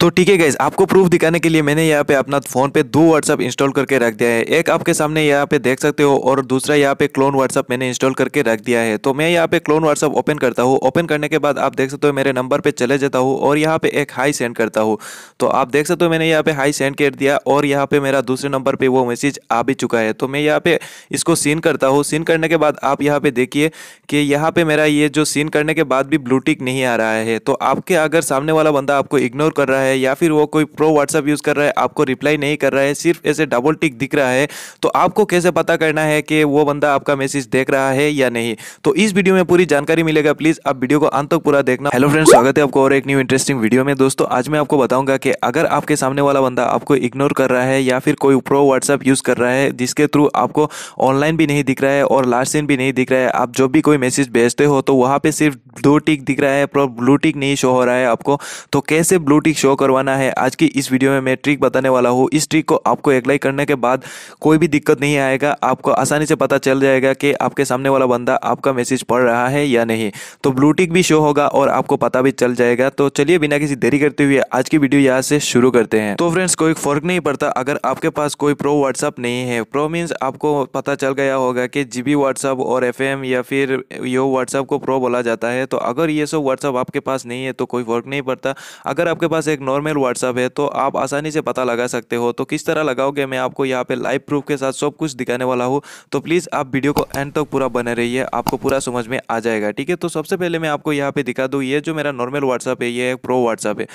तो ठीक है गाइज आपको प्रूफ दिखाने के लिए मैंने यहाँ पे अपना फोन पे दो व्हाट्सअप इंस्टॉल करके रख दिया है एक आपके सामने यहाँ पे देख सकते हो और दूसरा यहाँ पे क्लोन व्हाट्सअप मैंने इंस्टॉल करके रख दिया है तो मैं यहाँ पे क्लोन व्हाट्सअप ओपन करता हूँ ओपन करने के बाद आप देख सकते हो मेरे नंबर पर चले जाता हूँ और यहाँ पे एक हाई सेंड करता हूँ तो आप देख सकते हो मैंने यहाँ पे हाई सेंड कर दिया और यहाँ पे मेरा दूसरे नंबर पर वो मैसेज आ भी चुका है तो मैं यहाँ पे इसको सीन करता हूँ सीन करने के बाद आप यहाँ पे देखिए कि यहाँ पे मेरा ये जो सीन करने के बाद भी ब्लूटिक नहीं आ रहा है तो आपके अगर सामने वाला बंदा आपको इग्नोर कर रहा है है या फिर वो कोई प्रो व्हाट्सअप यूज़ कर रहा है आपको रिप्लाई नहीं कर रहा है सिर्फ ऐसे डबल टिक दिख रहा है तो आपको कैसे पता करना है कि वो बंदा आपका मैसेज देख रहा है या नहीं तो इस वीडियो में पूरी जानकारी मिलेगा प्लीज़ आप वीडियो को अंत तक पूरा देखना हेलो फ्रेंड्स स्वागत है आपको और एक न्यू इंटरेस्टिंग वीडियो में दोस्तों आज मैं आपको बताऊंगा कि अगर आपके सामने वाला बंदा आपको इग्नोर कर रहा है या फिर कोई प्रो व्हाट्सअप यूज़ कर रहा है जिसके थ्रू आपको ऑनलाइन भी नहीं दिख रहा है और लास्ट सीन भी नहीं दिख रहा है आप जो भी कोई मैसेज भेजते हो तो वहाँ पर सिर्फ दो टिक दिख रहा है पर ब्लू टिक नहीं शो हो रहा है आपको तो कैसे ब्लू टिक शो करवाना है आज की इस वीडियो में मैं ट्रिक बताने वाला हूँ इस ट्रिक को आपको अप्लाई करने के बाद कोई भी दिक्कत नहीं आएगा आपको आसानी से पता चल जाएगा कि आपके सामने वाला बंदा आपका मैसेज पढ़ रहा है या नहीं तो ब्लूटिक भी शो होगा और आपको पता भी चल जाएगा तो चलिए बिना किसी देरी करते हुए आज की वीडियो यहाँ से शुरू करते हैं तो फ्रेंड्स कोई फर्क नहीं पड़ता अगर आपके पास कोई प्रो व्हाट्सअप नहीं है प्रो मीन्स आपको पता चल गया होगा कि जीबी व्हाट्सअप और एफ या फिर यो व्हाट्सअप को प्रो बोला जाता है तो अगर ये सब व्हाट्सअप आपके पास नहीं है तो कोई फर्क नहीं पड़ता अगर आपके पास एक नॉर्मल व्हाट्सअप है तो आप आसानी से पता लगा सकते हो तो किस तरह लगाओगे मैं आपको यहाँ पे लाइव प्रूफ के साथ सब कुछ दिखाने वाला हूँ तो प्लीज़ आप वीडियो को एंड तक पूरा बने रहिए आपको पूरा समझ में आ जाएगा ठीक है तो सबसे पहले मैं आपको यहाँ पे दिखा दूँ ये जो मेरा नॉर्मल व्हाट्सअप है ये एक प्रो व्हाट्सअप है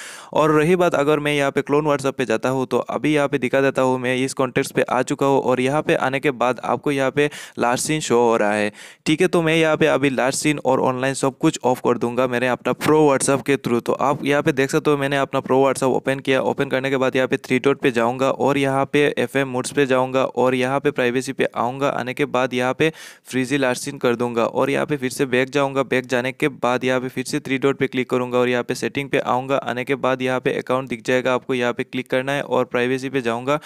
और रही बात अगर मैं यहाँ पे क्लोन व्हाट्सअप पे जाता हूँ तो अभी यहाँ पे दिखा देता हूँ मैं इस कॉन्टेक्ट पर आ चुका हूँ और यहाँ पे आने के बाद आपको यहाँ पे लास्ट सीन शो हो रहा है ठीक है तो मैं यहाँ पे अभी लास्ट सीन और ऑनलाइन सब कुछ ऑफ कर दूंगा मैंने अपना प्रो व्हाट्सअप के थ्रू तो आप यहाँ पे देख सकते हो मैंने अपना प्रो व्हाट्सअप ओपन किया ओपन करने के बाद यहाँ पे थ्री डॉट पे जाऊँगा और यहाँ पे एफ एम मोड्स पे जाऊँगा और यहाँ पे प्राइवेसी पे आऊँगा आने के बाद यहाँ पे फ्रीजी लास्टिंग कर दूँगा और यहाँ पे फिर से बैक जाऊँगा बैक जाने के बाद यहाँ पे फिर से थ्री डॉट पे क्लिक करूँगा और यहाँ पे सेटिंग पे आऊँगा आने के बाद यहाँ पे अकाउंट दिख जाएगा आपको यहाँ पे क्लिक करना है और प्राइवेसी पे जाऊँगा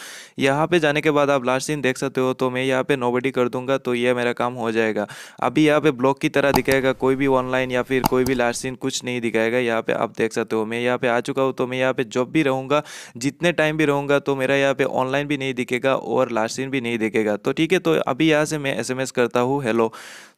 यहाँ पे जाने के बाद आप लास्ट सीन देख सकते हो तो मैं यहाँ पे नोबडी कर दूंगा तो यह मेरा काम हो जाएगा अभी यहाँ पे ब्लॉक की तरह दिखाएगा कोई भी ऑनलाइन या फिर कोई भी लास्ट सीन कुछ नहीं दिखाएगा यहाँ पे आप देख सकते हो मैं यहाँ पे आ चुका हूँ तो मैं यहाँ पे जॉब भी रहूँगा जितने टाइम भी रहूँगा तो मेरा यहाँ पे ऑनलाइन भी नहीं दिखेगा और लास्ट सीन भी नहीं दिखेगा तो ठीक है तो अभी यहाँ से मैं एस करता हूँ हेलो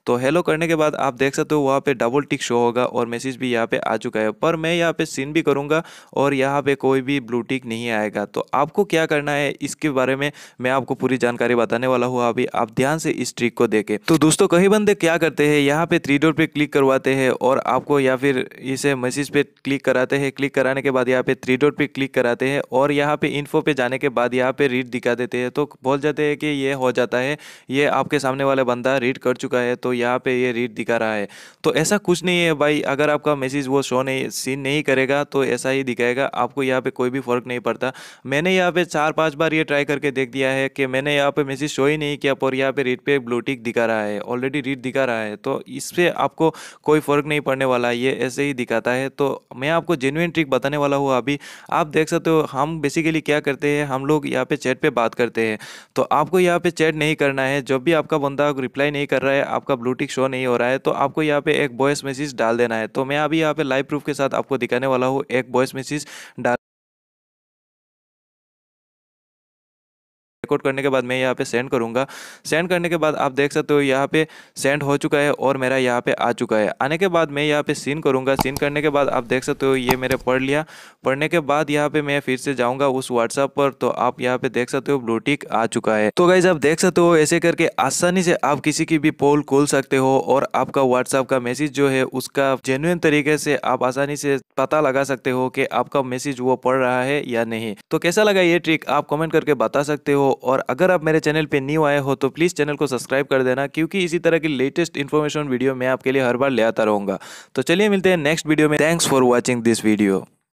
तो हेलो करने के बाद आप देख सकते हो वहाँ पे डबल टिक शो होगा और मैसेज भी यहाँ पे आ चुका है पर मैं यहाँ पे सीन भी करूँगा और यहाँ पे कोई भी ब्लू टिक नहीं आएगा तो आपको क्या करना है इसके बारे में मैं आपको पूरी जानकारी बताने वाला हूँ अभी आप ध्यान से इस ट्रिक को देखें तो दोस्तों कई बंदे क्या करते हैं यहाँ पे थ्री डोर पर क्लिक करवाते हैं और आपको या फिर इसे मैसेज पर क्लिक कराते हैं क्लिक कराने के बाद यहाँ पे थ्री डोर पर क्लिक कराते हैं और यहाँ पे इन्फो पे जाने के बाद यहाँ पे रीड दिखा देते हैं तो बोल जाते हैं कि ये हो जाता है ये आपके सामने वाला बंदा रीड कर चुका है तो तो यहाँ पे ये रीड दिखा रहा है तो ऐसा कुछ नहीं है भाई अगर आपका मैसेज वो शो नहीं सीन नहीं करेगा तो ऐसा ही दिखाएगा आपको यहाँ पे कोई भी फ़र्क नहीं पड़ता मैंने यहाँ पे चार पांच बार ये ट्राई करके देख दिया है कि मैंने यहाँ पे मैसेज शो ही नहीं किया पर यहाँ पे रीड पे ब्लूटिक दिखा रहा है ऑलरेडी रीड दिखा रहा है तो इससे आपको कोई फ़र्क नहीं पड़ने वाला ये ऐसे ही दिखाता है तो मैं आपको जेनुइन ट्रिक बताने वाला हूँ अभी आप देख सकते हो हम बेसिकली क्या करते हैं हम लोग यहाँ पे चैट पे बात करते हैं तो आपको यहाँ पे चैट नहीं करना है जब भी आपका बंदा रिप्लाई नहीं कर रहा है आपका ब्लू शो नहीं हो रहा है तो आपको यहाँ पे एक वॉइस मैसेज डाल देना है तो मैं अभी यहाँ पे लाइव प्रूफ के साथ आपको दिखाने वाला हूँ एक वॉइस मैसेज डाल कोड करने के बाद मैं यहाँ पे सेंड करूँगा सेंड करने के बाद आप देख सकते हो यहाँ पे सेंड हो चुका है और मेरा यहाँ पे आ चुका है आने के बाद मैं यहाँ पे सीन करूँगा सीन करने के बाद आप देख सकते हो ये मेरे पढ़ लिया पढ़ने के बाद यहाँ पे मैं फिर से जाऊँगा उस व्हाट्सअप पर तो आप यहाँ पे देख सकते हो ब्लूटिक आ चुका है तो गाइज आप देख सकते हो ऐसे करके आसानी से आप किसी की भी पोल खोल सकते हो और आपका व्हाट्सअप का मैसेज जो है उसका जेन्यून तरीके से आप आसानी से पता लगा सकते हो कि आपका मैसेज वो पढ़ रहा है या नहीं तो कैसा लगा ये ट्रिक आप कमेंट करके बता सकते हो और अगर आप मेरे चैनल पे न्यू आए हो तो प्लीज़ चैनल को सब्सक्राइब कर देना क्योंकि इसी तरह की लेटेस्ट इन्फॉर्मेशन वीडियो मैं आपके लिए हर बार ले आता रहूँगा तो चलिए मिलते हैं नेक्स्ट वीडियो में thanks for watching this video